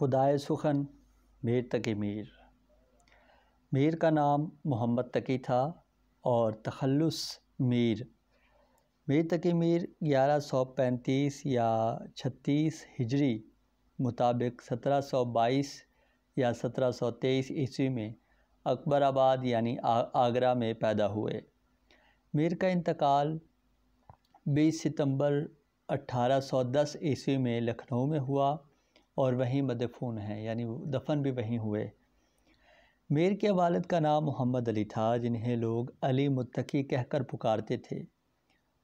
खुदाए सुखन मीर तकी मीर मीर का नाम मोहम्मद तकी था और तखलस मीर मीर तकी मीर 1135 या 36 हिजरी मुताबिक 1722 या 1723 ईस्वी में अकबराबाद यानी आगरा में पैदा हुए मीर का इंतकाल 20 सितंबर 1810 ईस्वी में लखनऊ में हुआ और वहीं मदफून हैं यानी दफन भी वहीं हुए मीर के वालद का नाम मोहम्मद अली था जिन्हें लोग अली मुत्तकी कहकर पुकारते थे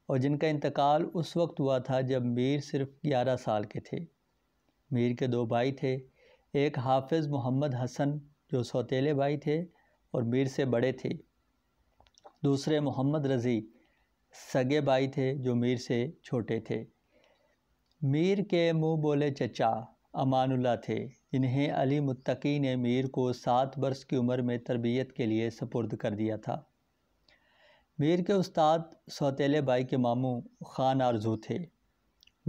और जिनका इंतकाल उस वक्त हुआ था जब मीर सिर्फ ग्यारह साल के थे मीर के दो भाई थे एक हाफिज़ मोहम्मद हसन जो सौतेले भाई थे और मीर से बड़े थे दूसरे मोहम्मद रज़ी सगे भाई थे जो मीर से छोटे थे मीर के मुंह बोले चचा अमानुल्ला थे जिन्हें अली मुत्तकी ने मीर को सात वर्ष की उम्र में तरबियत के लिए सपुर्द कर दिया था मीर के उस्ताद सौतेले बाई के मामू खान आरजू थे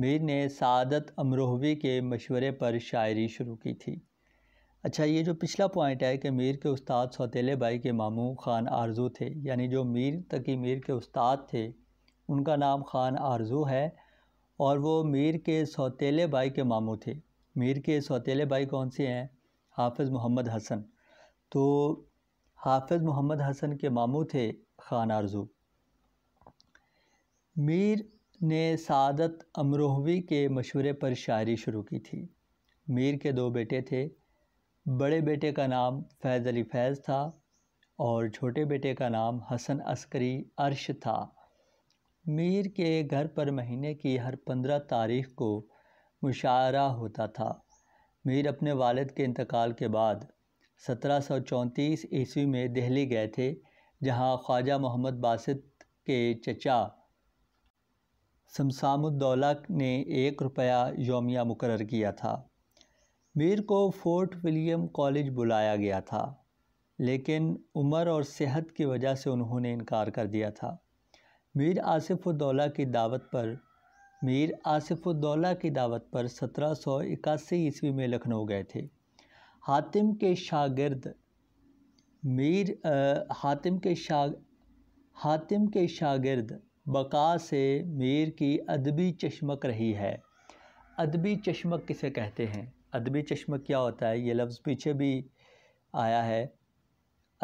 मीर ने सादत अमरोहवी के मशवरे पर शायरी शुरू की थी अच्छा ये जो पिछला पॉइंट है कि मीर के उस्ताद सौतेले बाई के मामू खान आरजू थे यानी जो मीर तकी मीर के उस्ताद थे उनका नाम खान आरजू है और वो मीर के सौतेले बाई के मामू थे मीर के सौतेले भाई कौन से हैं हाफिज़ मोहम्मद हसन तो हाफिज़ मोहम्मद हसन के मामू थे खान आरजू मीर ने सादत अमरोहवी के मशूरे पर शायरी शुरू की थी मीर के दो बेटे थे बड़े बेटे का नाम फैज़ अली फैज़ था और छोटे बेटे का नाम हसन अस्करी अर्श था मीर के घर पर महीने की हर पंद्रह तारीख को मुशायरा होता था मीर अपने वालद के इंतकाल के बाद सत्रह सौ चौंतीस ईस्वी में दिल्ली गए थे जहां ख्वाजा मोहम्मद बासित के चचा शमसामुद्दौला ने एक रुपया योमिया मुकर किया था मीर को फोर्ट विलियम कॉलेज बुलाया गया था लेकिन उम्र और सेहत की वजह से उन्होंने इनकार कर दिया था मीर आसिफ़ुद्दौला की दावत पर मीर आसिफुद्दौला की दावत पर सत्रह सौ इक्यासी ईस्वी में लखनऊ गए थे हातिम के शागिर्द मीर आ, हातिम के शा हातिम के शागिर्द बका से मीर की अदबी चश्मक रही है अदबी चश्मक किसे कहते हैं अदबी चश्मक क्या होता है ये लफ्ज़ पीछे भी आया है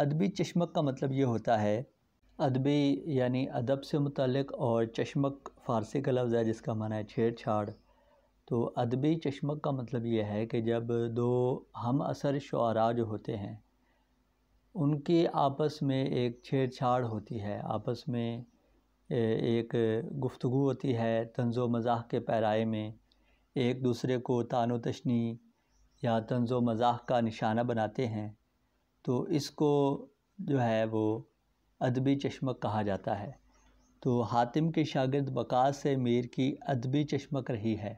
अदबी चश्मक का मतलब ये होता है अदबी यानी अदब से मुतलक और चश्मक फ़ारसी का लफ्ज़ है जिसका माना है छेड़छाड़ तो अदबी चश्मक का मतलब यह है कि जब दो हम असर शुरा जो होते हैं उनकी आपस में एक छेड़छाड़ होती है आपस में एक गुफ्तु होती है तंज़ मज़ाक के पैराए में एक दूसरे को तानो तशनी या तंज़ मज़ाक का निशाना बनाते हैं तो इसको जो है वो अदबी चश्मक कहा जाता है तो हातिम के शागिर्द बका से मीर की अदबी चश्मक रही है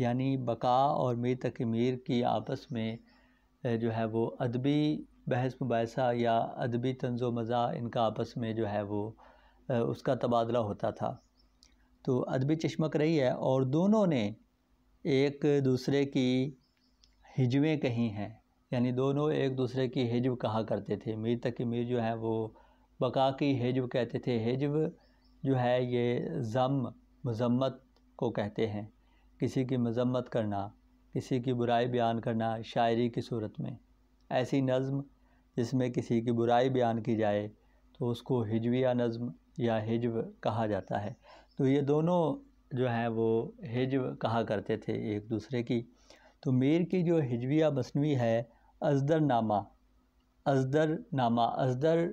यानी बका और मीर तक मीर की आपस में जो है वो अदबी बहस मुबासा या अदबी तंज़ो मज़ा इनका आपस में जो है वो उसका तबादला होता था तो अदबी चश्मक रही है और दोनों ने एक दूसरे की हिजवें कही हैं यानी दोनों एक दूसरे की हिजव कहा करते थे मीर तक मीर जो है वो बका की हिजब कहते थे हिजब जो है ये ज़म मज़म्मत को कहते हैं किसी की मज़म्मत करना किसी की बुराई बयान करना शायरी की सूरत में ऐसी नज़म जिसमें किसी की बुराई बयान की जाए तो उसको हिजविया नज़म या हिजब कहा जाता है तो ये दोनों जो हैं वो हिजब कहा करते थे एक दूसरे की तो मीर की जो हिजविया मसनवी है अजदर नामा अजदर नामा अजदर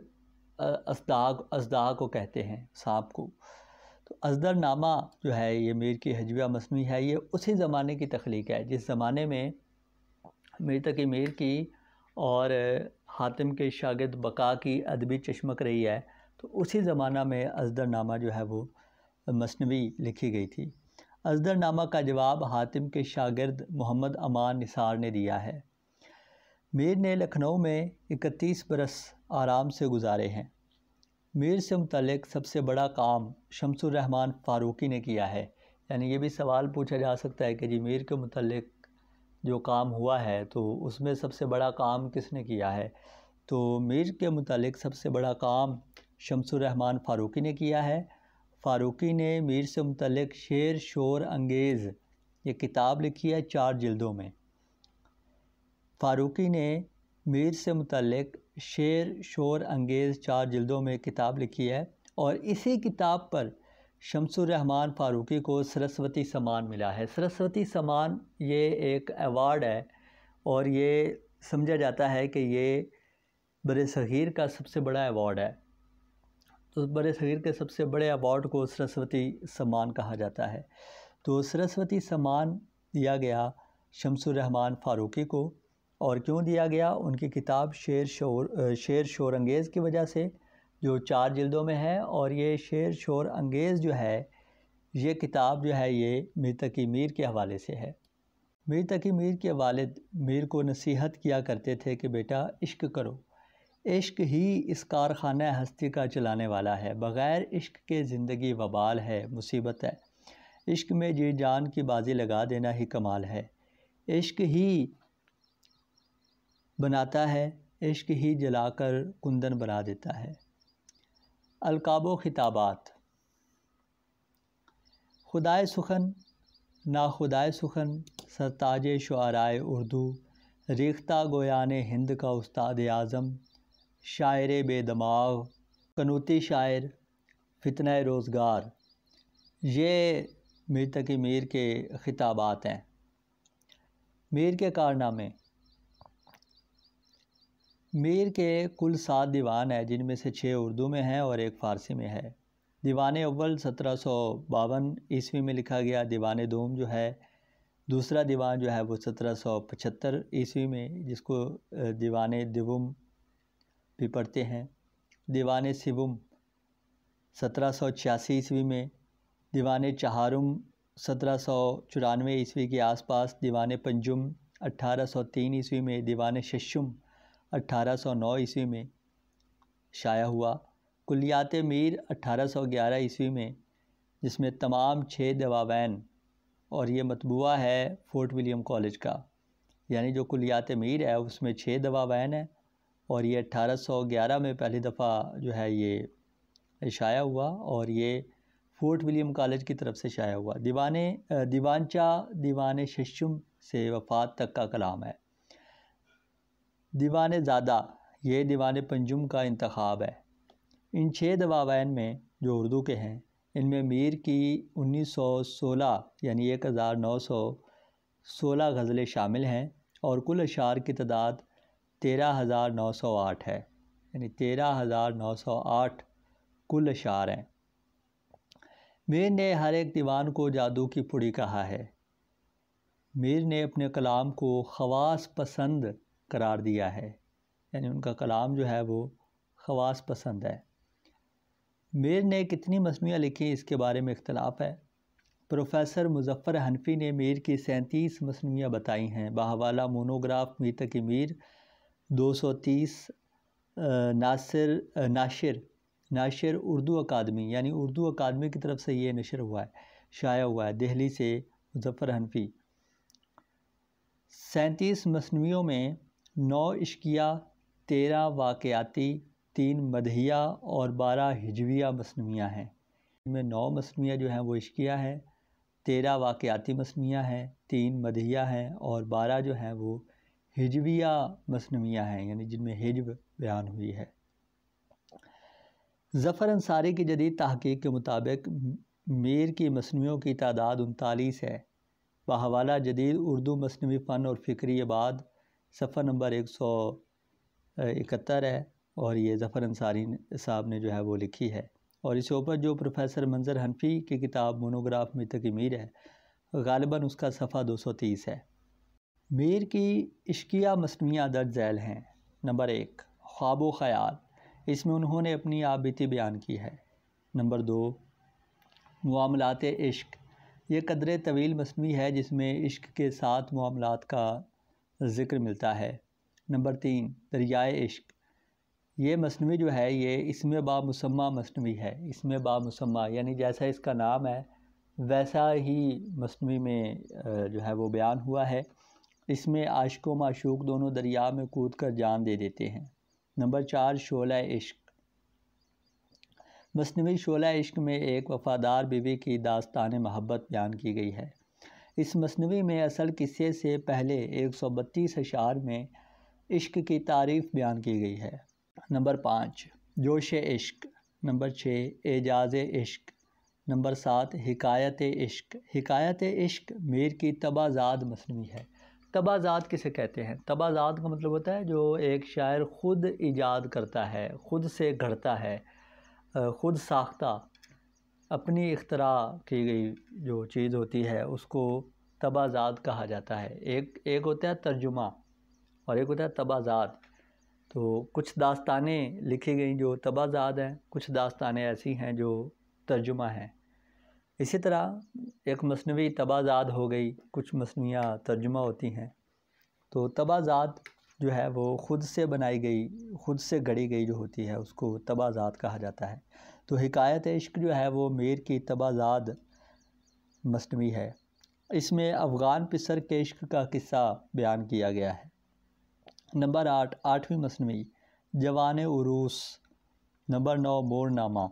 अजदाग अजदा को कहते हैं सांप को तो अजदरनामा जो है ये मीर की हजविया मसनू है ये उसी ज़माने की तख्लीक है जिस ज़माने में मीर तकी मीर की और हातिम के शागिद बका की अदबी चश्मक रही है तो उसी ज़माना में अजदरनामा जो है वो मसनवी लिखी गई थी अजदरनामा का जवाब हातिम के शागिर्द मोहम्मद अमान निसार ने दिया है मीर ने लखनऊ में 31 बरस आराम से गुजारे हैं मीर से मुतलक सबसे बड़ा काम रहमान फ़ारूकी ने किया है यानी ये भी सवाल पूछा जा सकता है कि जी मीर के मुतलक जो काम हुआ है तो उसमें सबसे बड़ा काम किसने किया है तो मीर के मुतलक सबसे बड़ा काम रहमान फ़ारूकी ने किया है फ़ारूकी ने मीर से मुतलक शेर शोर अंगेज़ ये किताब लिखी है चार जल्दों में फ़ारूक़ी ने मीर से मुतलक शेर शोर अंगेज़ चार जल्दों में किताब लिखी है और इसी किताब पर शमसुररहमान फ़ारूक़ी को सरस्वती सम्मान मिला है सरस्वती सम्मान ये एक अवार्ड है और ये समझा जाता है कि ये बर सग़ीर का सबसे बड़ा अवार्ड है तो बर सग़ीर के सबसे बड़े अवार्ड को सरस्वती सम्मान कहा जाता है तो सरस्वती सम्मान दिया गया शमसुररहमान फ़ारूक़ी को और क्यों दिया गया उनकी किताब शेर शोर शेर शोर अंगेज़ की वजह से जो चार जल्दों में है और ये शेर शोर अंगेज़ जो है ये किताब जो है ये मीर तकी मीर के हवाले से है मीर तकी मीर के वालिद मीर को नसीहत किया करते थे कि बेटा इश्क करो इश्क ही इस कारखाना हस्ती का चलाने वाला है बग़ैर इश्क के ज़िंदगी वबाल है मुसीबत है इश्क में जी जान की बाजी लगा देना ही कमाल है इश्क ही बनाता है इश्क ही जलाकर कुंदन बना देता है अलकाबो खिताबात खुदाए सुखन ना खुदाए सुखन सरताज शुराए उर्दू रेखता गोयान हिंद का उस्ताद आज़म शायर बेदमाग कनूती शायर फितना रोज़गार ये मीर तकी मीर के ख़िताबात हैं मीर के कारनामे मीर के कुल सात दीवान हैं जिनमें से छः उर्दू में हैं और एक फ़ारसी में है दीवान अव्वल सत्रह सौ बावन ईस्वी में लिखा गया दीवान दोम जो है दूसरा दीवान जो है वो सत्रह सौ पचहत्तर ईस्वी में जिसको दीवान दिवम भी पढ़ते हैं दीवान सिवम सत्रह सौ छियासी ईस्वी में दीवान चहारुम सत्रह सौ चौरानवे ईस्वी के आसपास दीवान पंजुम अट्ठारह सौ तीन ईस्वी में दीवान शशुम 1809 ईस्वी में शाया हुआ कुलियात मीर 1811 ईस्वी में जिसमें तमाम छः दवावैन और ये मतबूआ है फोर्ट विलियम कॉलेज का यानी जो कुलियात मीर है उसमें छः दवावैन है और ये 1811 में पहली दफ़ा जो है ये शाया हुआ और ये फोर्ट विलियम कॉलेज की तरफ से शाया हुआ दीवान दीवानचा दीवान शशम से वफ़ात तक का कलाम है दीवान ज़्यादा ये दीवान पंजुम का इंतखब है इन छः दवाबैन में जो उर्दू के हैं इनमें मीर की 1916 यानी एक हज़ार नौ सौ सोलह गज़लें शामिल हैं और कुल अशार की तादाद तेरह हज़ार नौ सौ आठ है यानी तेरह हज़ार नौ सौ आठ कुल अशार हैं मीर ने हर एक दीवान को जादू की पुड़ी कहा है मीर ने अपने कलाम को खवास पसंद करार दिया है यानी उनका कलाम जो है वो खवास पसंद है मेर ने कितनी मसनूियाँ लिखी इसके बारे में इख्तलाफ है प्रोफेसर मुजफ़र हनफी ने मीर की सैंतीस मसनूियाँ बताई हैं बाहवाला मोनोग्राफ मीत की मीर दो सौ तीस नासिर नाशिर नाशिर उर्दू अकादमी यानी उर्दू अकादमी की तरफ से ये नशर हुआ है शाया हुआ है दिल्ली से मुजफ़र हनफी सैंतीस मसनूियों में नौ इश्किया तेरह वाक़ाती तीन मदहिया और बारह हिजविया मसनूिया हैं इनमें नौ मसनूिया जो हैं वो इश्किया हैं तेरह वाक़ाती मसनूिया हैं तीन मदहिया हैं और बारह जो हैं वो हिजविया मसनूियाँ हैं यानी जिनमें हिजब बयान हुई है जफ़र अंसारी की जदीद तहकीक के मुताबिक मीर की मसनूियों की तादाद उनतालीस है बहवाला जदीद उर्दू मसनवी फ़न और फ़िक्री आबाद सफ़र नंबर एक सौ इकहत्तर है और ये ज़फ़र अंसारी साहब ने जो है वो लिखी है और इसके ऊपर जो प्रोफेसर मंजर हनफी की किताब मोनोग्राफ में मीर है गालिबा उसका सफ़ा दो सौ तीस है मीर की इश्किया मसनिया दर्ज झैल हैं नंबर एक ख्वाब ख़याल इसमें उन्होंने अपनी आबीती बयान की है नंबर दो मामलात इश्क ये कदर तवील मसनू है जिसमें इश्क के साथ मामलत का ज़िक्र मिलता है नंबर तीन दरियाए इश्क ये मसनवी जो है ये इसमें बामसमा मसनवी है इसमें बामसमा यानी जैसा इसका नाम है वैसा ही मसनवी में जो है वो बयान हुआ है इसमें व माशूक दोनों दरिया में कूद कर जान दे देते हैं नंबर चार शोला इश्क मसनवी शोला इश्क में एक वफ़ादार बीवी की दास्तान मोहब्बत बयान की गई है इस मसनवी में असल किस्से से पहले एक सौ बत्तीस अशार में इश्क की तारीफ बयान की गई है नंबर पाँच जोश इश्क नंबर छः एजाज इश्क नंबर सात हिकायत इश्क हिकायत इश्क मीर की तबाजाद मसनवी है तबाजाद किसे कहते हैं तबाजाद का मतलब होता है जो एक शायर ख़ुद ईजाद करता है ख़ुद से घड़ता है ख़ुद साख्ता अपनी इख्तरा की गई जो चीज़ होती है उसको तबाजाद कहा जाता है एक एक होता है तर्जुमा और एक होता है तबाज़ात तो कुछ दास्तानें लिखी गई जो तबाजाद हैं कुछ दास्तानें ऐसी हैं जो तर्जुमा हैं इसी तरह एक मसनवी तबाजाद हो गई कुछ मसनियाँ तर्जुमा होती हैं तो तबाज़ात जो है वो ख़ुद से बनाई गई ख़ुद से गढ़ी गई जो होती है उसको तबाजाद कहा जाता है तो हकायत इश्क जो है वो मेर की तबाजाद मसनवी है इसमें अफ़गान पिसर के इश्क का किस्सा बयान किया गया है नंबर आठ आठवीं मसनवी जवान उरूस नंबर नौ मोरनामा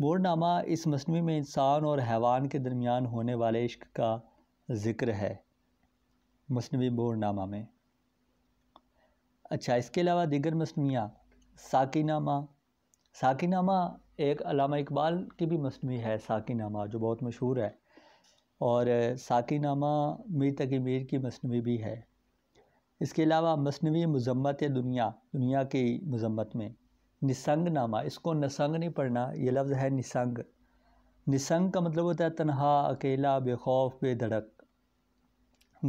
मोरनामा इस मसनवी में इंसान और हैवान के दरमियान होने वाले इश्क का ज़िक्र है मसनवी मोरनामा में अच्छा इसके अलावा दिगर मसनवियाँ साकीनामा साकीनामा एक अलामा इकबाल की भी मसनू है साकी नामा जो बहुत मशहूर है और साकी नामा मीर तकी मीर की मसनू भी है इसके अलावा मसनवी मजम्मत दुनिया दुनिया की मजम्मत में निसंग नामा इसको नसंग नहीं पढ़ना ये लफ्ज़ है निसंग निसंग का मतलब होता है तनहा अकेला बेखौफ बेधड़क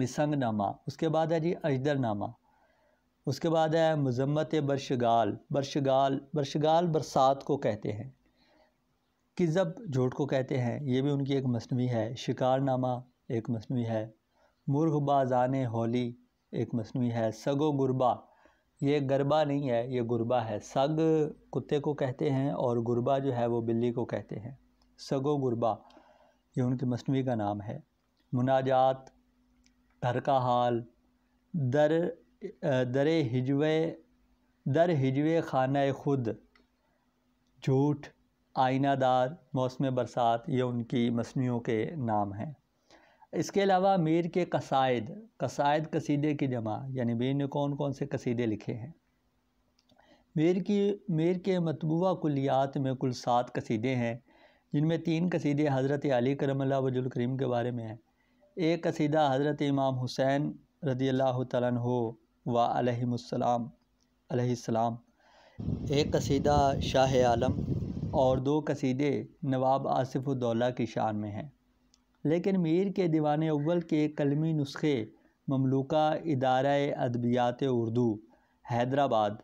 निसंग नामा उसके बाद है जी अजदर नामा उसके बाद है मजम्मत बरशगाल बरशगाल बरशगाल बरसात को कहते हैं किज़ब झूठ को कहते हैं ये भी उनकी एक मसनवी है शिकारनामा एक मसनवी है मुर्ग बाजान होली एक मसनवी है सगो गुरबा ये गरबा नहीं है ये गुरबा है सग कुत्ते को कहते हैं और गुरबा जो है वो बिल्ली को कहते हैं सगो गुरबा ये उनकी मसनवी का नाम है मुनाजात घर का हाल दर दर हिजवे दर हिजवे खाना खुद झूठ आइनादार मौसम बरसात ये उनकी मसनियों के नाम हैं इसके अलावा मीर के कसायद कसायद कसीदे की जमा यानी मीर ने कौन कौन से कसीदे लिखे हैं मीर की मीर के मतबूा कुलियात में कुल सात कसीदे हैं जिनमें तीन कसीदे हज़रत अली करमल्ला वजुल करीम के बारे में हैं एक कसीदा हज़रत इमाम हुसैन रदी अल्लाह तहो वालम एक कसीदा शाह आलम और दो कसीदे नवाब आसिफ़ुद्दौला की शान में हैं लेकिन मीर के दीवान अव्वल के कलमी नुस्खे ममलूका इदारा अदबियात उर्दू हैदराबाद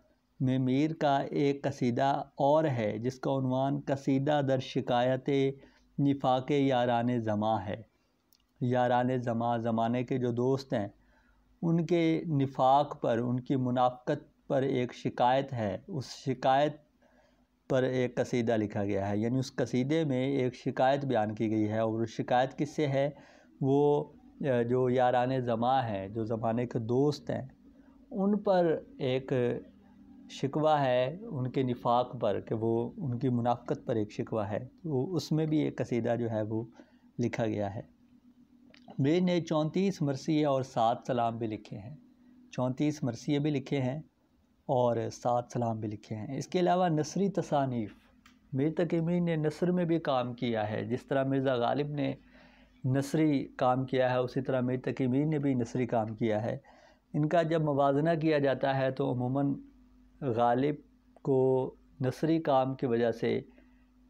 में मीर का एक कसीदा और है जिसका उनवान कसीदा दर शिकायत निफाक यारान ज़मा है यारान ज़मा ज़माने के जो दोस्त हैं उनके निफाक पर उनकी मुनाफ़त पर एक शिकायत है उस शिकायत पर एक कसीदा लिखा गया है यानी उस कसीदे में एक शिकायत बयान की गई है और शिकायत किससे है वो जो यारान ज़मा है जो ज़माने के दोस्त हैं उन पर एक शिकवा है उनके निफाक पर कि वो उनकी मुनाफ़त पर एक शिकवा है वो उसमें भी एक कसीदा जो है वो लिखा गया है मेरे ने चौंतीस मरसिए और सात सलाम भी लिखे हैं चौंतीस मरसिए भी लिखे हैं और सात सलाम भी लिखे हैं इसके अलावा नसरी तसानीफ़ मीर तकीमी ने नसर में भी काम किया है जिस तरह मिर्ज़ा गालिब ने नसरी काम किया है उसी तरह मीर तकीमी ने भी नसरी काम किया है इनका जब मुवाजना किया जाता है तो उमूमा गालिब को नसरी काम की वजह से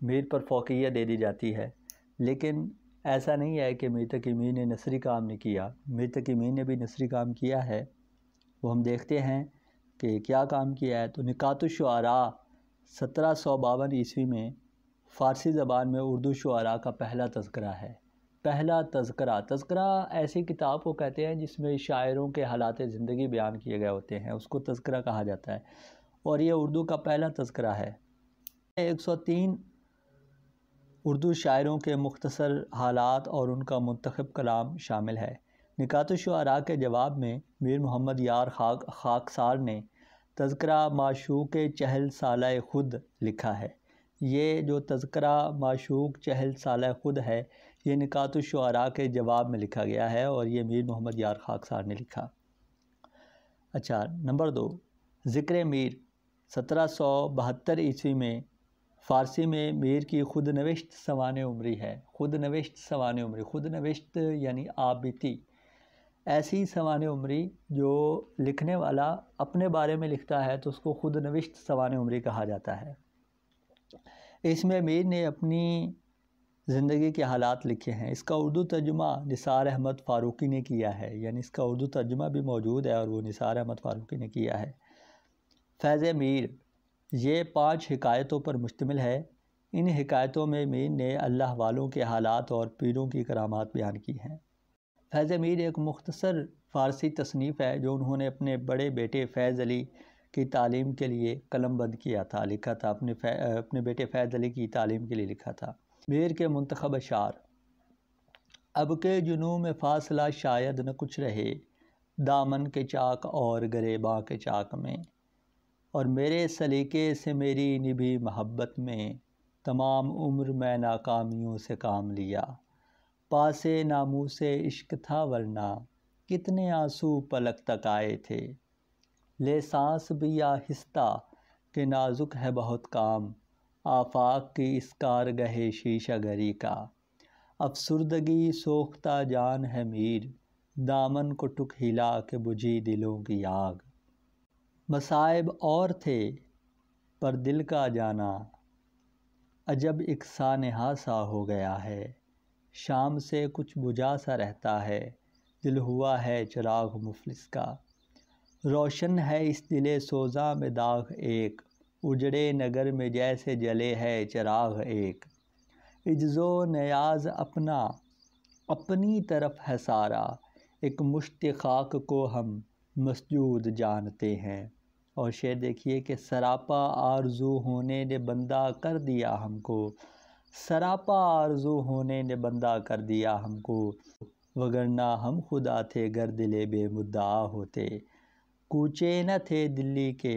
मीर पर फोकिया दे दी जाती है लेकिन ऐसा नहीं है कि मीर तकीमी ने नसरी काम नहीं किया मीर तकीमी ने भी नसरी काम किया है वो हम देखते हैं कि क्या काम किया है तो निकात शुरा सत्रह सौ बावन ईस्वी में फ़ारसी ज़बान में उर्दू शुरा का पहला तस्करा है पहला तस्करा तस्करा ऐसी किताब को कहते हैं जिसमें शायरों के हालात ज़िंदगी बयान किए गए होते हैं उसको तस्करा कहा जाता है और ये उर्दू का पहला तस्करा है 103 उर्दू शायरों के मुख्तसर हालात और उनका मंतखब कलाम शामिल है निकात शुरा के जवाब में मीर मोहम्मद यार खाक खाकसार ने तस्करा माशूक चहल साल खुद लिखा है ये जो तस्करा माशूक चहल साल खुद है ये निकात शुरा के जवाब में लिखा गया है और ये मीर मोहम्मद यार खाकसार ने लिखा अच्छा नंबर दो ज़िक्र मीर सत्रह सौ बहत्तर ईस्वी में फ़ारसी में मीर की खुद नविश्त सवान उम्री है खुद नविश्त सवान उम्री खुद नविश्त यानी आबिती ऐसी सवान उमरी जो लिखने वाला अपने बारे में लिखता है तो उसको ख़ुद नविश्त सवान उम्री कहा जाता है इसमें मीर ने अपनी ज़िंदगी के हालात लिखे हैं इसका उर्दू तर्जुमा निसार अहमद फ़ारूकी ने किया है यानी इसका उर्दू तर्जुमा भी मौजूद है और वो निसार अहमद फ़ारूकी ने किया है फैज़ मीर ये पांच हकायतों पर मुश्तमिल है इन हकायतों में मीर ने अल्लाह वालों के हालात और पीरों की करामात बयान की हैं फैज़ मीर एक मुख्तसर फ़ारसी तसनीफ़ है जो उन्होंने अपने बड़े बेटे फ़ैज़ अली की तालीम के लिए कलम बंद किया था लिखा था अपने अपने बेटे फ़ैज़ अली की तालीम के लिए लिखा था मीर के मंतखब अशार अब के जुनू में फासला शायद न कुछ रहे दामन के चाक और गरेबा के चाक में और मेरे सलीके से मेरी निभी मोहब्बत में तमाम उम्र मैं नाकामियों से काम लिया पास नामू से इश्क था वरना कितने आंसू पलक तक आए थे ले सांस भी आहिस्ता कि नाजुक है बहुत काम आफाक की इस कार गहे शीशा गरी का अफसरदगी सोखता जान है मीर दामन को टुक हिला के बुझी दिलों की आग मसाइब और थे पर दिल का जाना अजब इकसा नहा सा हो गया है शाम से कुछ बुझा सा रहता है दिल हुआ है चिराग मुफलिस का रोशन है इस दिले सोजा में दाग एक उजड़े नगर में जैसे जले है चिराग एक इज्जो नयाज अपना अपनी तरफ है सारा एक मुश्त खाक को हम मसजूद जानते हैं और शेर देखिए कि सरापा आरजू होने ने बंदा कर दिया हमको सरापा आरजू होने ने बंदा कर दिया हमको वगरना हम खुदा थे गर दिले बेमुद्दा होते कूचे न थे दिल्ली के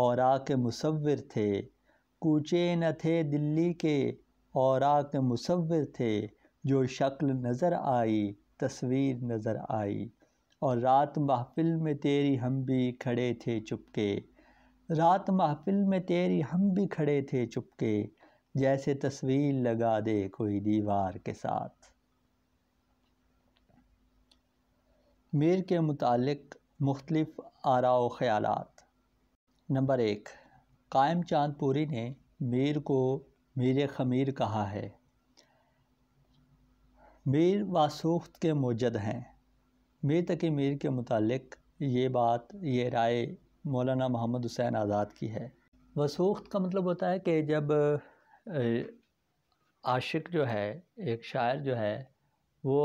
और आके मुसविर थे कूचे न थे दिल्ली के और आके मुसविर थे जो शक्ल नज़र आई तस्वीर नज़र आई और रात महफिल में तेरी हम भी खड़े थे चुपके रात महफिल में तेरी हम भी खड़े थे चुपके जैसे तस्वीर लगा दे कोई दीवार के साथ मीर के मुतालिक मुख्तलिफ आरा ख़्याल नंबर एक कायम चांदपुरी ने मीर को मीर खमीर कहा है मीर वासूख्त के मौजद हैं मीर तकी मीर के मुतालिक ये बात ये राय मौलाना मोहम्मद हुसैन आज़ाद की है वसूख्त का मतलब होता है कि जब आशिक़ जो है एक शायर जो है वो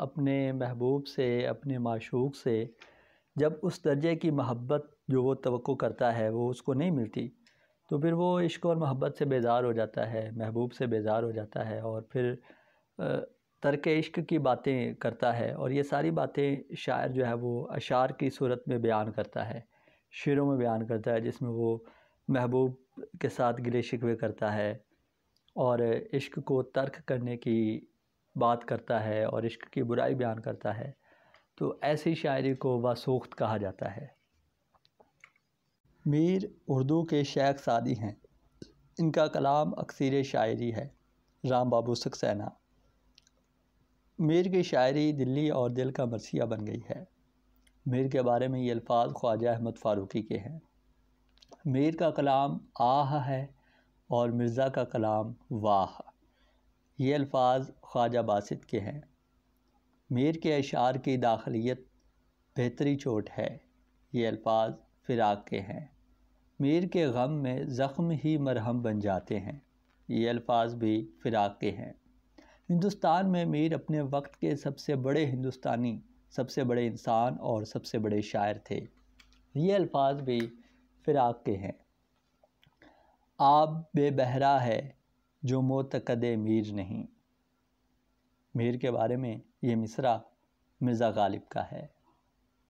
अपने महबूब से अपने माशूक़ से जब उस दर्जे की महब्बत जो वो तो करता है वो उसको नहीं मिलती तो फिर वो इश्क और महब्बत से बेज़ार हो जाता है महबूब से बेज़ार हो जाता है और फिर तर्क इश्क की बातें करता है और ये सारी बातें शायर जो है वो अशार की सूरत में बयान करता है शेरों में बयान करता है जिसमें वो महबूब के साथ गिले शिकवे करता है और इश्क को तर्क करने की बात करता है और इश्क की बुराई बयान करता है तो ऐसी शायरी को वसोख्त कहा जाता है मीर उर्दू के शेख सादी हैं इनका कलाम अक्सर शायरी है राम बाबू सक्सैना मीर की शायरी दिल्ली और दिल का मरसिया बन गई है मीर के बारे में ये अल्फाज ख्वाजा अहमद फ़ारूकी के हैं मीर का कलाम आह है और मिर्ज़ा का कलाम वाह ये अल्फाज ख्वाजा बासित के हैं मीर के अशार की दाखलीत बेहतरी चोट है ये अल्फाज फ़िराक के हैं मीर के गम में ज़ख्म ही मरहम बन जाते हैं ये अल्फाज भी फ़िराक के हैं हिंदुस्तान में मीर अपने वक्त के सबसे बड़े हिंदुस्तानी सबसे बड़े इंसान और सबसे बड़े शायर थे ये अल्फाज भी फ़िराक के हैं आप बेबहरा है जो मोतकद मीर नहीं मीर के बारे में ये मिसरा मिर्ज़ा गालिब का है